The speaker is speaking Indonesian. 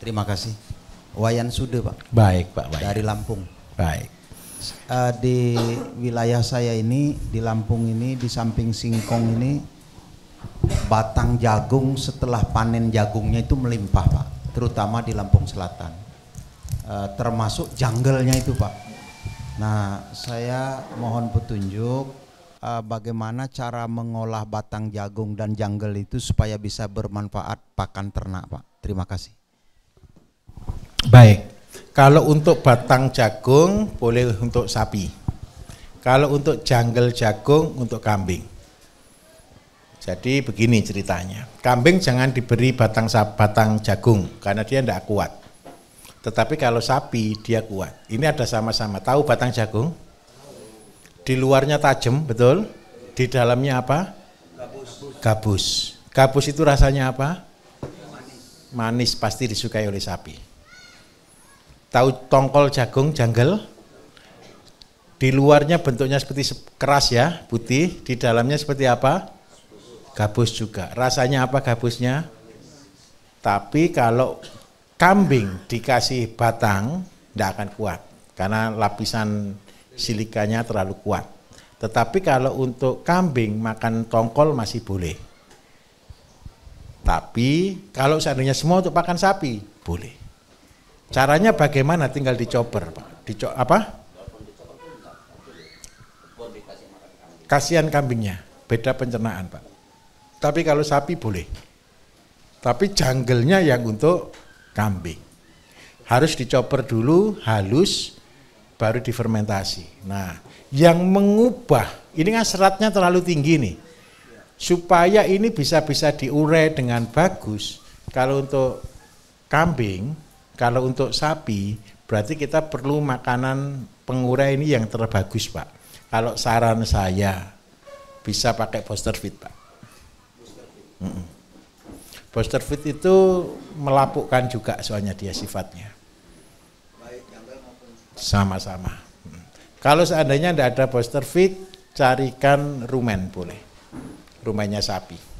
Terima kasih. Wayan Sude Pak. Baik Pak. Baik. Dari Lampung. Baik. Uh, di wilayah saya ini di Lampung ini di samping singkong ini batang jagung setelah panen jagungnya itu melimpah Pak, terutama di Lampung Selatan. Uh, termasuk janggelnya itu Pak. Nah saya mohon petunjuk uh, bagaimana cara mengolah batang jagung dan janggel itu supaya bisa bermanfaat pakan ternak, Pak. Terima kasih. Baik. Kalau untuk batang jagung boleh untuk sapi. Kalau untuk janggel jagung untuk kambing. Jadi begini ceritanya. Kambing jangan diberi batang batang jagung karena dia tidak kuat. Tetapi kalau sapi dia kuat. Ini ada sama-sama. Tahu batang jagung? Di luarnya tajam, betul? Di dalamnya apa? Gabus. Gabus. Gabus itu rasanya apa? Manis. Manis pasti disukai oleh sapi tahu tongkol jagung janggal di luarnya bentuknya seperti keras ya putih di dalamnya seperti apa gabus juga rasanya apa gabusnya tapi kalau kambing dikasih batang tidak akan kuat karena lapisan silikanya terlalu kuat tetapi kalau untuk kambing makan tongkol masih boleh tapi kalau seandainya semua untuk pakan sapi boleh Caranya bagaimana tinggal dicoper, Pak. Dico apa? Kasihan kambingnya, beda pencernaan, Pak. Tapi kalau sapi boleh. Tapi janggelnya yang untuk kambing. Harus dicoper dulu, halus, baru difermentasi. Nah, yang mengubah, ini kan seratnya terlalu tinggi nih. Supaya ini bisa-bisa diurai dengan bagus, kalau untuk kambing kalau untuk sapi, berarti kita perlu makanan pengurai ini yang terbagus, Pak. Kalau saran saya, bisa pakai booster fit, Pak. Booster fit itu melapukkan juga soalnya dia sifatnya. Sama-sama. Mm. Kalau seandainya tidak ada booster fit, carikan rumen boleh. Rumahnya sapi.